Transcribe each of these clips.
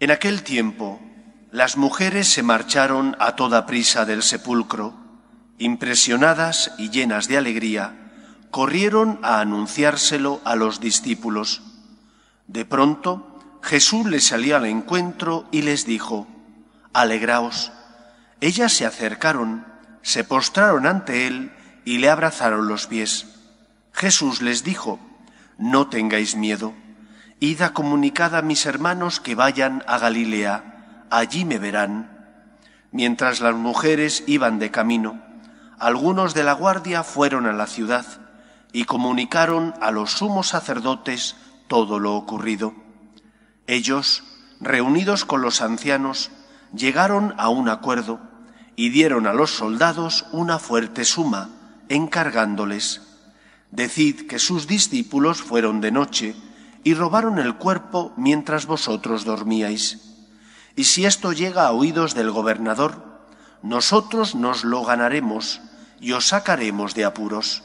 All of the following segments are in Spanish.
En aquel tiempo, las mujeres se marcharon a toda prisa del sepulcro, impresionadas y llenas de alegría, corrieron a anunciárselo a los discípulos. De pronto, Jesús les salió al encuentro y les dijo, Alegraos. Ellas se acercaron, se postraron ante él y le abrazaron los pies. Jesús les dijo, No tengáis miedo ...ida comunicada comunicad a mis hermanos que vayan a Galilea, allí me verán. Mientras las mujeres iban de camino, algunos de la guardia fueron a la ciudad y comunicaron a los sumos sacerdotes todo lo ocurrido. Ellos, reunidos con los ancianos, llegaron a un acuerdo y dieron a los soldados una fuerte suma, encargándoles, Decid que sus discípulos fueron de noche, y robaron el cuerpo mientras vosotros dormíais. Y si esto llega a oídos del gobernador, nosotros nos lo ganaremos y os sacaremos de apuros.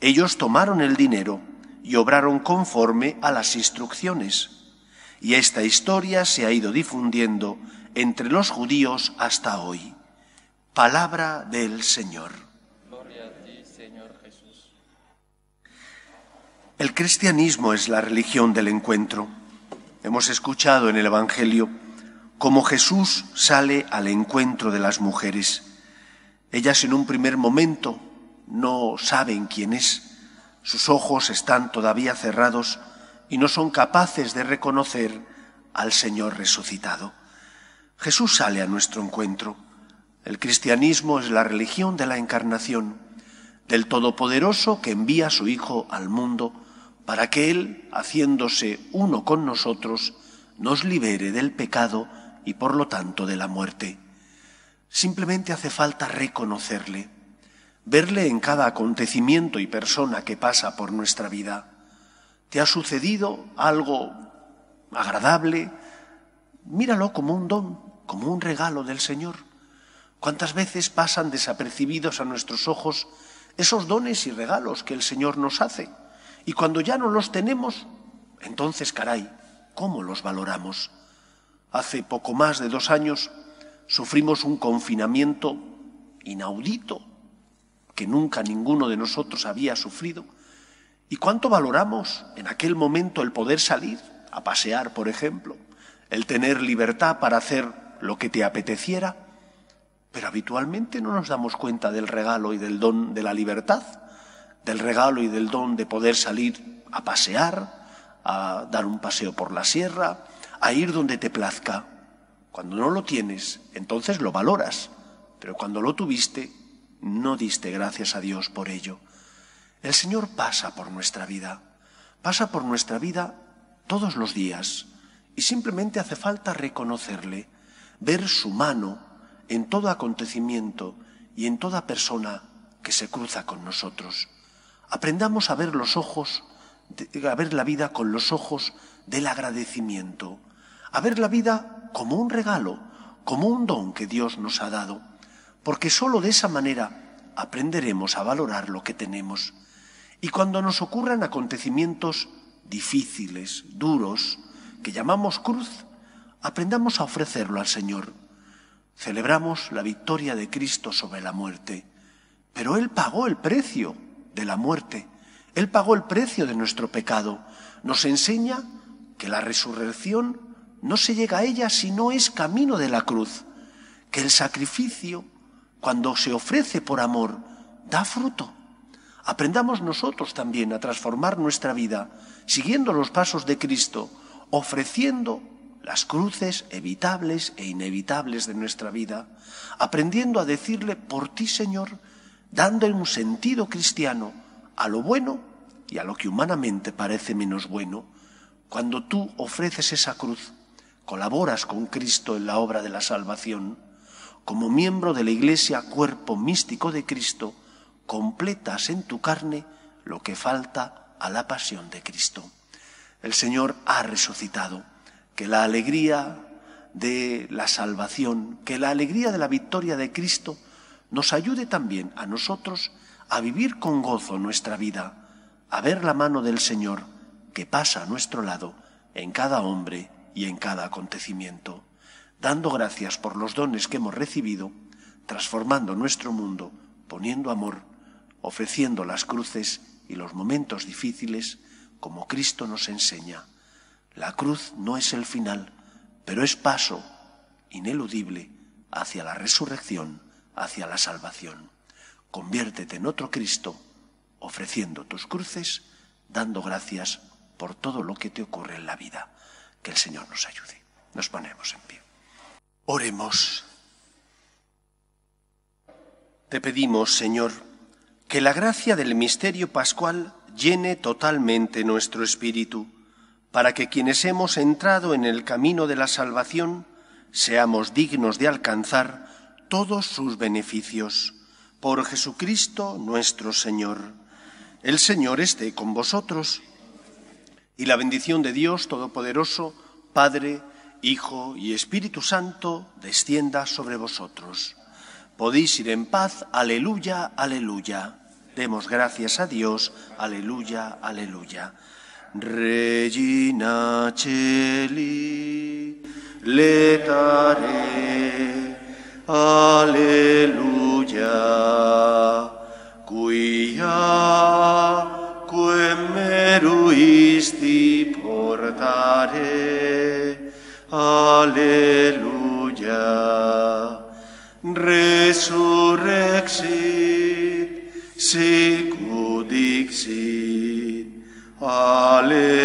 Ellos tomaron el dinero y obraron conforme a las instrucciones. Y esta historia se ha ido difundiendo entre los judíos hasta hoy. Palabra del Señor. Gloria a ti, Señor Jesús. El cristianismo es la religión del encuentro. Hemos escuchado en el Evangelio cómo Jesús sale al encuentro de las mujeres. Ellas en un primer momento no saben quién es, sus ojos están todavía cerrados y no son capaces de reconocer al Señor resucitado. Jesús sale a nuestro encuentro. El cristianismo es la religión de la encarnación, del Todopoderoso que envía a su Hijo al mundo para que Él, haciéndose uno con nosotros, nos libere del pecado y por lo tanto de la muerte. Simplemente hace falta reconocerle, verle en cada acontecimiento y persona que pasa por nuestra vida. ¿Te ha sucedido algo agradable? Míralo como un don, como un regalo del Señor. ¿Cuántas veces pasan desapercibidos a nuestros ojos esos dones y regalos que el Señor nos hace? Y cuando ya no los tenemos, entonces, caray, ¿cómo los valoramos? Hace poco más de dos años sufrimos un confinamiento inaudito que nunca ninguno de nosotros había sufrido. ¿Y cuánto valoramos en aquel momento el poder salir a pasear, por ejemplo, el tener libertad para hacer lo que te apeteciera? Pero habitualmente no nos damos cuenta del regalo y del don de la libertad del regalo y del don de poder salir a pasear, a dar un paseo por la sierra, a ir donde te plazca. Cuando no lo tienes, entonces lo valoras, pero cuando lo tuviste, no diste gracias a Dios por ello. El Señor pasa por nuestra vida, pasa por nuestra vida todos los días y simplemente hace falta reconocerle, ver su mano en todo acontecimiento y en toda persona que se cruza con nosotros. Aprendamos a ver los ojos, a ver la vida con los ojos del agradecimiento, a ver la vida como un regalo, como un don que Dios nos ha dado, porque sólo de esa manera aprenderemos a valorar lo que tenemos. Y cuando nos ocurran acontecimientos difíciles, duros, que llamamos cruz, aprendamos a ofrecerlo al Señor. Celebramos la victoria de Cristo sobre la muerte, pero Él pagó el precio la muerte. Él pagó el precio de nuestro pecado. Nos enseña que la resurrección no se llega a ella si no es camino de la cruz, que el sacrificio, cuando se ofrece por amor, da fruto. Aprendamos nosotros también a transformar nuestra vida, siguiendo los pasos de Cristo, ofreciendo las cruces evitables e inevitables de nuestra vida, aprendiendo a decirle, por ti Señor, en un sentido cristiano a lo bueno y a lo que humanamente parece menos bueno, cuando tú ofreces esa cruz, colaboras con Cristo en la obra de la salvación, como miembro de la Iglesia, cuerpo místico de Cristo, completas en tu carne lo que falta a la pasión de Cristo. El Señor ha resucitado, que la alegría de la salvación, que la alegría de la victoria de Cristo nos ayude también a nosotros a vivir con gozo nuestra vida, a ver la mano del Señor que pasa a nuestro lado en cada hombre y en cada acontecimiento, dando gracias por los dones que hemos recibido, transformando nuestro mundo, poniendo amor, ofreciendo las cruces y los momentos difíciles como Cristo nos enseña. La cruz no es el final, pero es paso ineludible hacia la resurrección hacia la salvación. Conviértete en otro Cristo, ofreciendo tus cruces, dando gracias por todo lo que te ocurre en la vida. Que el Señor nos ayude. Nos ponemos en pie. Oremos. Te pedimos, Señor, que la gracia del misterio pascual llene totalmente nuestro espíritu, para que quienes hemos entrado en el camino de la salvación seamos dignos de alcanzar todos sus beneficios. Por Jesucristo nuestro Señor. El Señor esté con vosotros. Y la bendición de Dios Todopoderoso, Padre, Hijo y Espíritu Santo, descienda sobre vosotros. Podéis ir en paz. Aleluya, aleluya. Demos gracias a Dios. Aleluya, aleluya. Regina Aleluya. cuya quem meruisti portare. Aleluya. Resurrexit, sicudixit. Ale.